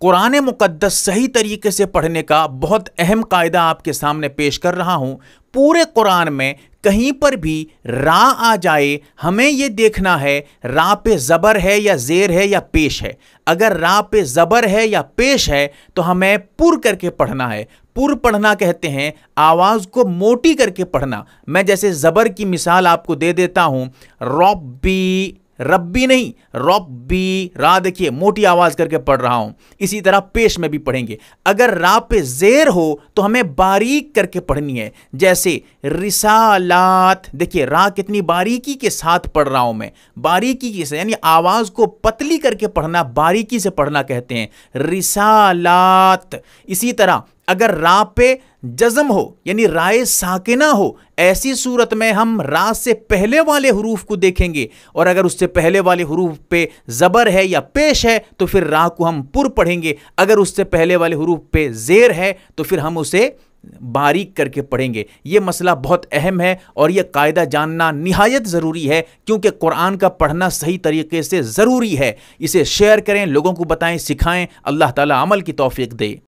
कुरान मुकद्दस सही तरीके से पढ़ने का बहुत अहम कायदा आपके सामने पेश कर रहा हूँ पूरे कुरान में कहीं पर भी रा आ जाए हमें ये देखना है रा पे ज़बर है या ज़ेर है या पेश है अगर रा पे ज़बर है या पेश है तो हमें पुर करके पढ़ना है पुर पढ़ना कहते हैं आवाज़ को मोटी करके पढ़ना मैं जैसे ज़बर की मिसाल आपको दे देता हूँ रॉबी रब्बी नहीं रब्बी रा देखिए मोटी आवाज करके पढ़ रहा हूं इसी तरह पेश में भी पढ़ेंगे अगर रा पे जेर हो तो हमें बारीक करके पढ़नी है जैसे रिसालात देखिए रा कितनी बारीकी के साथ पढ़ रहा हूं मैं बारीकी के साथ यानी आवाज को पतली करके पढ़ना बारीकी से पढ़ना कहते हैं रिसालात इसी तरह अगर रा पे जजम हो यानी राय साकिना हो ऐसी सूरत में हम रा से पहले वाले हरूफ को देखेंगे और अगर उससे पहले वाले हरूफ पे ज़बर है या पेश है तो फिर रा को हम पुर पढ़ेंगे अगर उससे पहले वाले हरूफ पे जेर है तो फिर हम उसे बारीक करके पढ़ेंगे ये मसला बहुत अहम है और यह कायदा जानना नहायत ज़रूरी है क्योंकि कुरान का पढ़ना सही तरीके से ज़रूरी है इसे शेयर करें लोगों को बताएं सिखाएं अल्लाह ताला अमल की तौफीक दे